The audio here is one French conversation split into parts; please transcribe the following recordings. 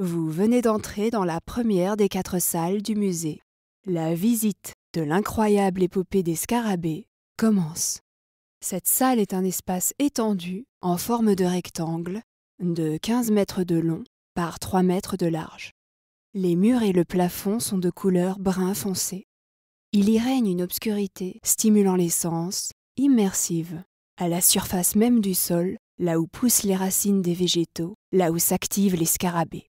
Vous venez d'entrer dans la première des quatre salles du musée. La visite de l'incroyable épopée des scarabées commence. Cette salle est un espace étendu en forme de rectangle de 15 mètres de long par 3 mètres de large. Les murs et le plafond sont de couleur brun foncé. Il y règne une obscurité stimulant les sens, immersive. À la surface même du sol, là où poussent les racines des végétaux, là où s'activent les scarabées.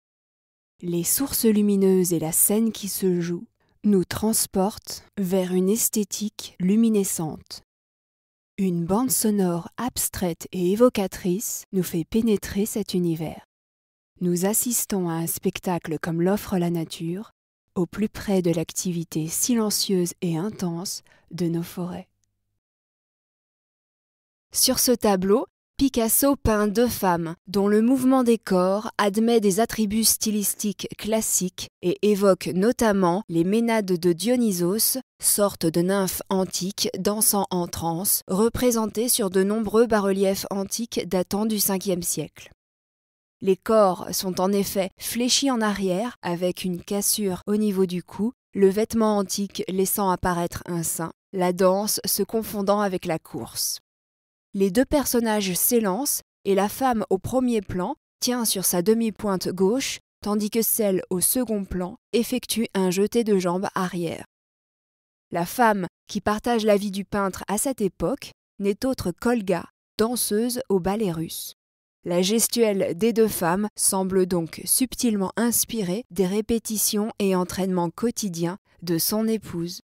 Les sources lumineuses et la scène qui se joue nous transportent vers une esthétique luminescente. Une bande sonore abstraite et évocatrice nous fait pénétrer cet univers. Nous assistons à un spectacle comme l'offre la nature, au plus près de l'activité silencieuse et intense de nos forêts. Sur ce tableau, Picasso peint deux femmes dont le mouvement des corps admet des attributs stylistiques classiques et évoque notamment les Ménades de Dionysos, sorte de nymphes antiques dansant en transe, représentées sur de nombreux bas-reliefs antiques datant du Ve siècle. Les corps sont en effet fléchis en arrière avec une cassure au niveau du cou, le vêtement antique laissant apparaître un sein, la danse se confondant avec la course. Les deux personnages s'élancent et la femme au premier plan tient sur sa demi-pointe gauche, tandis que celle au second plan effectue un jeté de jambe arrière. La femme qui partage la vie du peintre à cette époque n'est autre qu'Olga, danseuse au ballet russe. La gestuelle des deux femmes semble donc subtilement inspirée des répétitions et entraînements quotidiens de son épouse